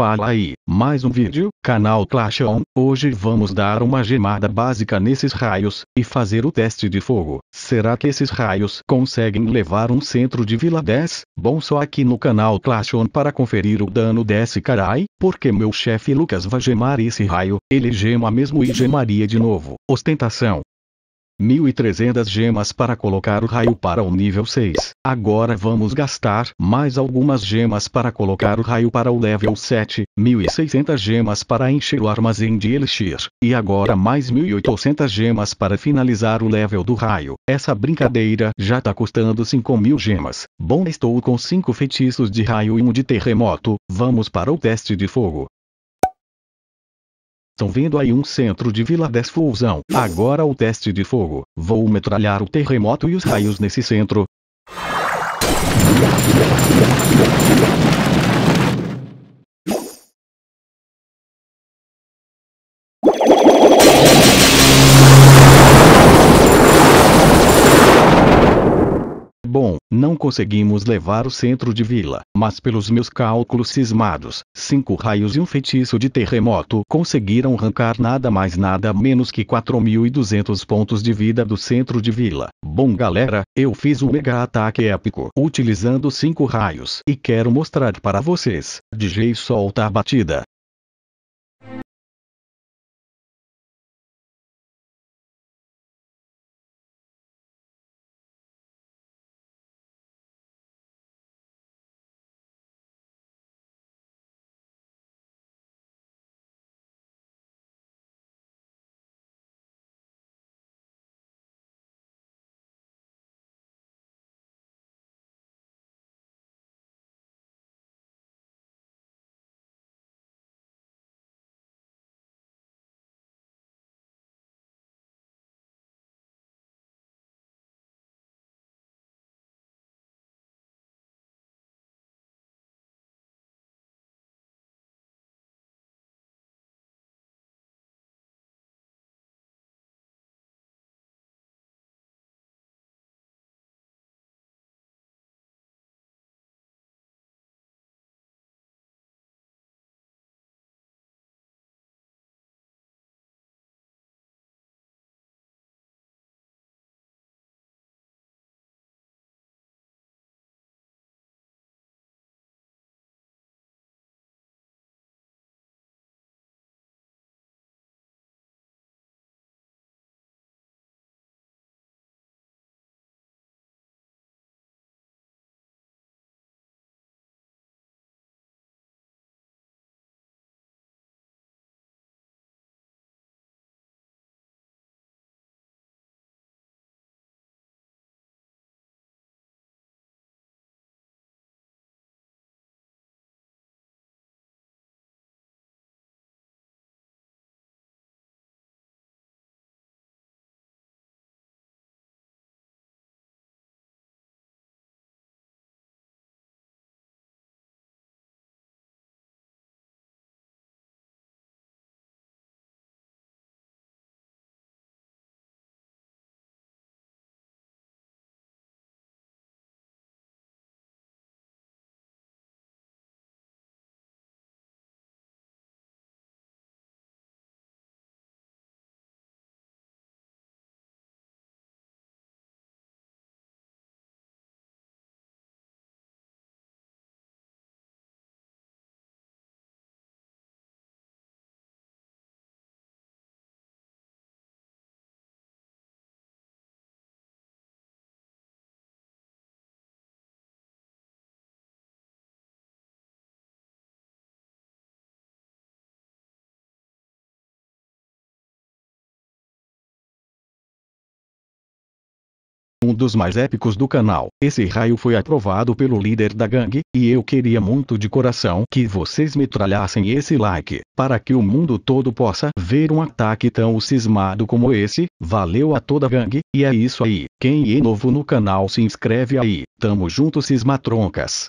Fala aí, mais um vídeo, canal Clash On, hoje vamos dar uma gemada básica nesses raios, e fazer o teste de fogo. Será que esses raios conseguem levar um centro de Vila 10? Bom só aqui no canal Clash On para conferir o dano desse carai, porque meu chefe Lucas vai gemar esse raio, ele gema mesmo e gemaria de novo. Ostentação, 1.300 gemas para colocar o raio para o nível 6. Agora vamos gastar mais algumas gemas para colocar o raio para o level 7, 1.600 gemas para encher o armazém de elixir, e agora mais 1.800 gemas para finalizar o level do raio. Essa brincadeira já tá custando 5.000 gemas. Bom estou com 5 feitiços de raio e um de terremoto, vamos para o teste de fogo. Estão vendo aí um centro de Vila Desfusão. Agora o teste de fogo. Vou metralhar o terremoto e os raios nesse centro. you Não conseguimos levar o centro de vila, mas pelos meus cálculos cismados, cinco raios e um feitiço de terremoto conseguiram arrancar nada mais nada menos que 4.200 pontos de vida do centro de vila. Bom galera, eu fiz um mega ataque épico utilizando cinco raios e quero mostrar para vocês. DJ solta a batida. dos mais épicos do canal. Esse raio foi aprovado pelo líder da gangue, e eu queria muito de coração que vocês metralhassem esse like, para que o mundo todo possa ver um ataque tão cismado como esse. Valeu a toda a gangue, e é isso aí. Quem é novo no canal se inscreve aí. Tamo junto cismatroncas.